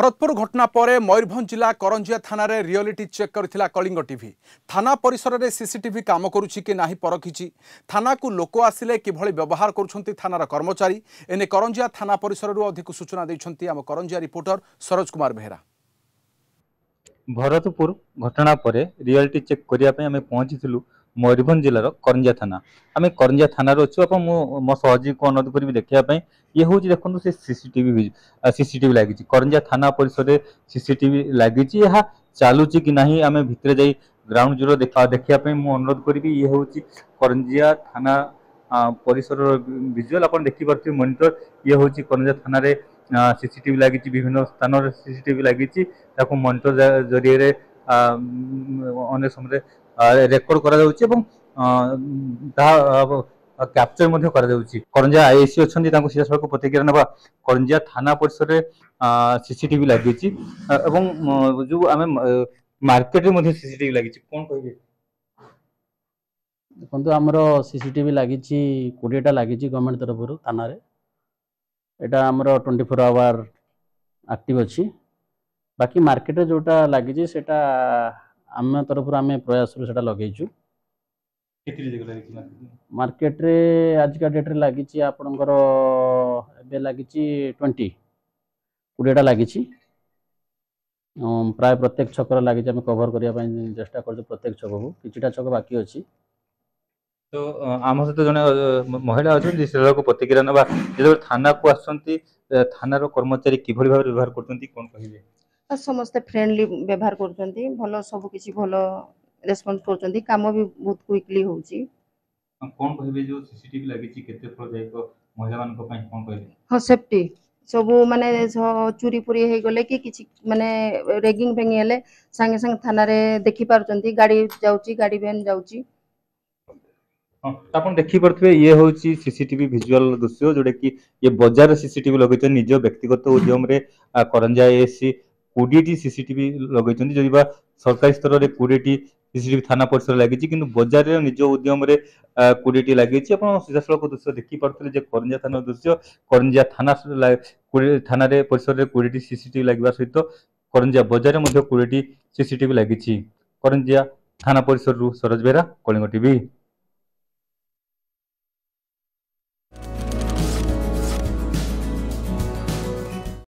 ভরতপুর ঘটনা পরে ময়ূরভঞ্জ জেলা করঞ্জিয়া থানার রিয়েলিটি চেক করেছিল কলিঙ্গ টিভি থানা পরিসরের সিসিটিভি কাম করুছি কি না পরখিছি থানাকু লোক আসলে কিভাবে ব্যবহার করছেন থানার কর্মচারী এনে করঞ্জিয়া থানা পরিসরর অধিক সূচনা দিয়েছেন আমার করঞ্জিয়া রিপোর্টর সরোজ কুমার বেহরা ভরতপুর ঘটনা পরে রিয়েলিটি চেক করা আমি পৌঁছিলু ମୟୂରଭଞ୍ଜ ଜିଲ୍ଲାର କରଞ୍ଜା ଥାନା ଆମେ କରଞ୍ଜା ଥାନାରେ ଅଛୁ ଆପଣ ମୁଁ ମୋ ସହଯୋଗୀଙ୍କୁ ଅନୁରୋଧ କରିବି ଦେଖିବା ପାଇଁ ଇଏ ହେଉଛି ଦେଖନ୍ତୁ ସେ ସିସିଟିଭି ସିସିଟିଭି ଲାଗିଛି କରଞ୍ଜା ଥାନା ପରିସରରେ ସିସିଟିଭି ଲାଗିଛି ଏହା ଚାଲୁଛି କି ନାହିଁ ଆମେ ଭିତରେ ଯାଇ ଗ୍ରାଉଣ୍ଡ ଜିରୋ ଦେଖିବା ପାଇଁ ମୁଁ ଅନୁରୋଧ କରିବି ଇଏ ହେଉଛି କରଞ୍ଜିଆ ଥାନା ପରିସରର ଭିଜୁଆଲ୍ ଆପଣ ଦେଖିପାରୁଥିବେ ମନିଟର ଇଏ ହେଉଛି କରଞ୍ଜା ଥାନାରେ ସିସିଟିଭି ଲାଗିଛି ବିଭିନ୍ନ ସ୍ଥାନରେ ସିସିଟିଭି ଲାଗିଛି ତାକୁ ମନିଟର ଜରିଆରେ ଅନେକ ସମୟରେ ରେକର୍ଡ କରାଯାଉଛି ଏବଂ ତାହା କ୍ୟାପଚର ମଧ୍ୟ କରାଯାଉଛି କରଞ୍ଜା ଆଇଏସି ଅଛନ୍ତି ତାଙ୍କୁ ସିଧାସଳଖ ପ୍ରତିକ୍ରିୟା ନେବା କରଞ୍ଜା ଥାନା ପରିସରରେ ସିସିଟିଭି ଲାଗିଛି ଏବଂ ଯୋଉ ଆମେ ମାର୍କେଟରେ ମଧ୍ୟ ସିସିଟିଭି ଲାଗିଛି କ'ଣ କହିବେ ଦେଖନ୍ତୁ ଆମର ସିସିଟିଭି ଲାଗିଛି କୋଡ଼ିଏଟା ଲାଗିଛି ଗଭର୍ଣ୍ଣମେଣ୍ଟ ତରଫରୁ ଥାନାରେ ଏଇଟା ଆମର ଟ୍ୱେଣ୍ଟି ଫୋର୍ ଆୱାର ଆକ୍ଟିଭ୍ ଅଛି ବାକି ମାର୍କେଟରେ ଯେଉଁଟା ଲାଗିଛି ସେଇଟା ଆମ ତରଫରୁ ଆମେ ପ୍ରୟାସରୁ ସେଟା ଲଗେଇଛୁ ମାର୍କେଟରେ ଆଜିକା ଡେଟ୍ରେ ଲାଗିଛି ଆପଣଙ୍କର ଏବେ ଲାଗିଛି ଟ୍ୱେଣ୍ଟି କୋଡ଼ିଏଟା ଲାଗିଛି ପ୍ରାୟ ପ୍ରତ୍ୟେକ ଛକରେ ଲାଗିଛି ଆମେ କଭର କରିବା ପାଇଁ ଚେଷ୍ଟା କରୁଛୁ ପ୍ରତ୍ୟେକ ଛକକୁ କିଛିଟା ଛକ ବାକି ଅଛି ତ ଆମ ସହିତ ଜଣେ ମହିଳା ଅଛନ୍ତି ସେଟାକୁ ପ୍ରତିକ୍ରିୟା ନେବା ଯେତେବେଳେ ଥାନାକୁ ଆସୁଛନ୍ତି ଥାନାର କର୍ମଚାରୀ କିଭଳି ଭାବରେ ବ୍ୟବହାର କରୁଛନ୍ତି କ'ଣ କହିବେ ସମସ୍ତେ ଫ୍ରେଣ୍ଡଲି ବ୍ୟବହାର କରୁଛନ୍ତି ଭଲ ସବୁ କିଛି ଭଲ ରେସ୍ପନ୍ସ କରୁଛନ୍ତି କାମ ବି ବହୁତ କ୍ୱିକଲି ହେଉଛି କ'ଣ କହିବେ ଯେଉଁ ସିସିଟିଭି ଲାଗିଛି କେତେ ଫଳଦାୟକ ମହିଳାମାନଙ୍କ ପାଇଁ କ'ଣ କହିବେ ହଁ ସେଫ୍ଟି ସବୁ ମାନେ ଚୋରି ଫୁରି ହେଇଗଲେ କି କିଛି ମାନେ ରେଗିଂ ଫେଙ୍ଗି ହେଲେ ସାଙ୍ଗେ ସାଙ୍ଗେ ଥାନାରେ ଦେଖିପାରୁଛନ୍ତି ଗାଡ଼ି ଯାଉଛି ଗାଡ଼ି ଭ୍ୟାନ୍ ଯାଉଛି ଆପଣ ଦେଖିପାରୁଥିବେ ଇଏ ହେଉଛି ସିସିଟିଭି ଭିଜୁଆଲ ଦୃଶ୍ୟ ଯୋଉଟାକି ଇଏ ବଜାରରେ ସିସିଟିଭି ଲଗେଇଛନ୍ତି ନିଜ ବ୍ୟକ୍ତିଗତ ଉଦ୍ୟମରେ କରଞ୍ଜା ଏସି কোড়িয়েটি সিসিটিভি লগাইছেন যদি বা সরকারি স্তরের কোড়িয়েটি সিসিটিভি থানা পরিসর লাগিছে কিন্তু বজারের নিজ উদ্যমরে কোড়িয়েটি লাগিছে আপনার সিধাসলখ দৃশ্য দেখিপারে যে করঞ্জা থানার দৃশ্য করঞ্জা থানা থানার পরিসরের কোড়িয়েটি সিসিটিভি লাগা সহ করঞ্জা বজারে মধ্যে কোড়িয়েটি সিসিটিভি লাগিছে করঞ্জা থানা পরিসরু সরোজ বেহরা কলিঙ্গ টিভি